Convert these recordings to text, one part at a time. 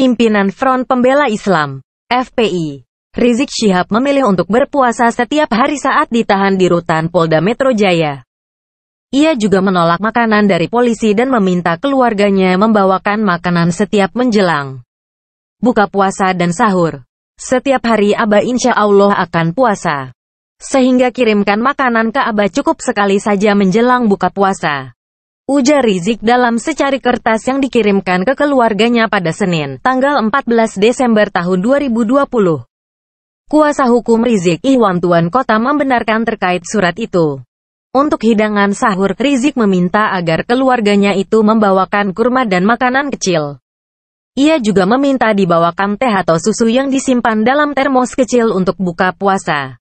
Pimpinan Front Pembela Islam, FPI, Rizik Syihab memilih untuk berpuasa setiap hari saat ditahan di rutan Polda Metro Jaya. Ia juga menolak makanan dari polisi dan meminta keluarganya membawakan makanan setiap menjelang buka puasa dan sahur. Setiap hari Aba insya Allah akan puasa. Sehingga kirimkan makanan ke Aba cukup sekali saja menjelang buka puasa. Ujar Rizik dalam secari kertas yang dikirimkan ke keluarganya pada Senin, tanggal 14 Desember tahun 2020. Kuasa hukum Rizik Iwan Tuan Kota membenarkan terkait surat itu. Untuk hidangan sahur, Rizik meminta agar keluarganya itu membawakan kurma dan makanan kecil. Ia juga meminta dibawakan teh atau susu yang disimpan dalam termos kecil untuk buka puasa.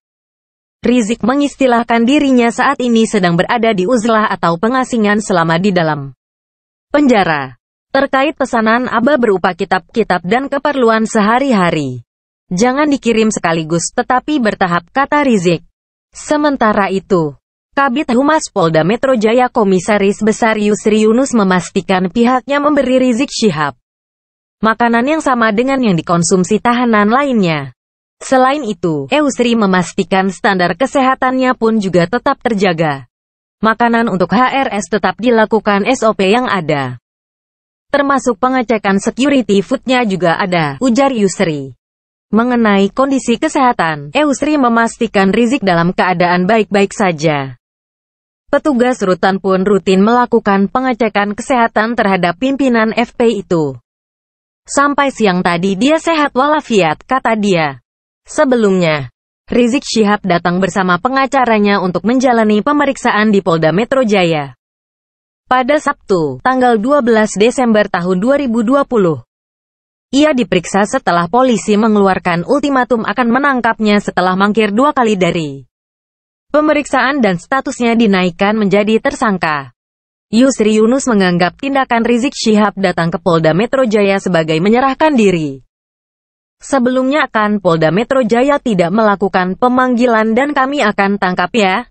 Rizik mengistilahkan dirinya saat ini sedang berada di uzlah atau pengasingan selama di dalam penjara. Terkait pesanan Aba berupa kitab-kitab dan keperluan sehari-hari. Jangan dikirim sekaligus tetapi bertahap, kata Rizik. Sementara itu, Kabit Humas Polda Metro Jaya Komisaris Besar Yusri Yunus memastikan pihaknya memberi Rizik Syihab makanan yang sama dengan yang dikonsumsi tahanan lainnya. Selain itu, Eusri memastikan standar kesehatannya pun juga tetap terjaga. Makanan untuk HRS tetap dilakukan SOP yang ada. Termasuk pengecekan security foodnya juga ada, ujar Yusri. Mengenai kondisi kesehatan, Eusri memastikan Rizik dalam keadaan baik-baik saja. Petugas rutan pun rutin melakukan pengecekan kesehatan terhadap pimpinan FP itu. Sampai siang tadi dia sehat walafiat, kata dia. Sebelumnya, Rizik Syihab datang bersama pengacaranya untuk menjalani pemeriksaan di Polda Metro Jaya. Pada Sabtu, tanggal 12 Desember tahun 2020, ia diperiksa setelah polisi mengeluarkan ultimatum akan menangkapnya setelah mangkir dua kali dari pemeriksaan dan statusnya dinaikkan menjadi tersangka. Yusri Yunus menganggap tindakan Rizik Syihab datang ke Polda Metro Jaya sebagai menyerahkan diri. Sebelumnya akan Polda Metro Jaya tidak melakukan pemanggilan dan kami akan tangkap ya.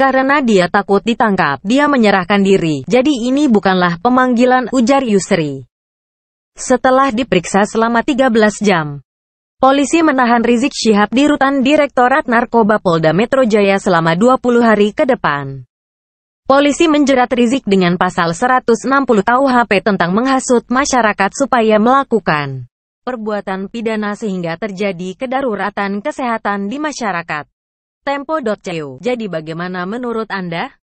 Karena dia takut ditangkap, dia menyerahkan diri. Jadi ini bukanlah pemanggilan, ujar Yusri. Setelah diperiksa selama 13 jam, polisi menahan Rizik Syihab di Rutan Direktorat Narkoba Polda Metro Jaya selama 20 hari ke depan. Polisi menjerat Rizik dengan pasal 160 KUHP tentang menghasut masyarakat supaya melakukan perbuatan pidana sehingga terjadi kedaruratan kesehatan di masyarakat. Tempo.co Jadi bagaimana menurut Anda?